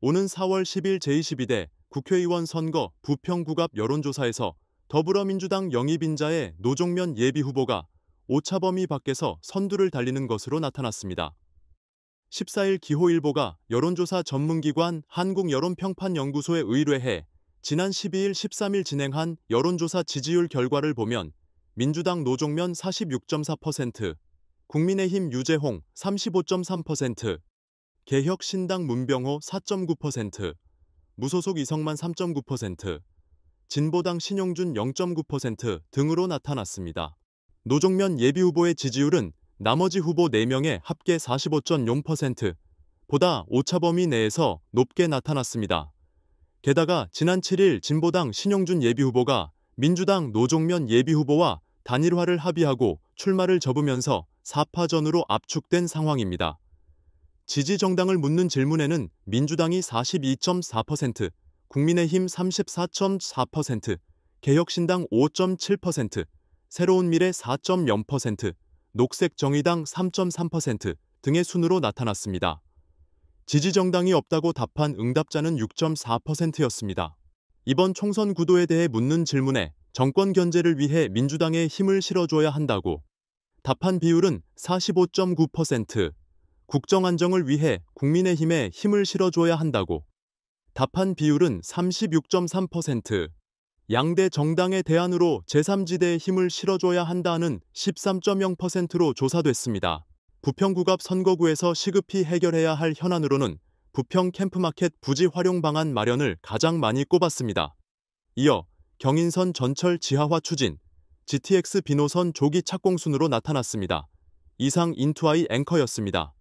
오는 4월 10일 제22대 국회의원 선거 부평구갑 여론조사에서 더불어민주당 영입인자의 노종면 예비후보가 오차범위 밖에서 선두를 달리는 것으로 나타났습니다. 14일 기호일보가 여론조사 전문기관 한국여론평판연구소에 의뢰해 지난 12일 13일 진행한 여론조사 지지율 결과를 보면 민주당 노종면 46.4%, 국민의힘 유재홍 35.3%, 개혁 신당 문병호 4.9%, 무소속 이성만 3.9%, 진보당 신용준 0.9% 등으로 나타났습니다. 노종면 예비후보의 지지율은 나머지 후보 4명의 합계 45.0% 보다 오차범위 내에서 높게 나타났습니다. 게다가 지난 7일 진보당 신용준 예비후보가 민주당 노종면 예비후보와 단일화를 합의하고 출마를 접으면서 4파전으로 압축된 상황입니다. 지지 정당을 묻는 질문에는 민주당이 42.4%, 국민의힘 34.4%, 개혁신당 5.7%, 새로운미래 4.0%, 녹색정의당 3.3% 등의 순으로 나타났습니다. 지지 정당이 없다고 답한 응답자는 6.4%였습니다. 이번 총선 구도에 대해 묻는 질문에 정권 견제를 위해 민주당에 힘을 실어줘야 한다고 답한 비율은 45.9%, 국정 안정을 위해 국민의힘에 힘을 실어줘야 한다고 답한 비율은 36.3%, 양대 정당의 대안으로 제3지대에 힘을 실어줘야 한다는 13.0%로 조사됐습니다. 부평구갑 선거구에서 시급히 해결해야 할 현안으로는 부평 캠프마켓 부지 활용 방안 마련을 가장 많이 꼽았습니다. 이어 경인선 전철 지하화 추진, GTX 비노선 조기 착공 순으로 나타났습니다. 이상 인투아이 앵커였습니다.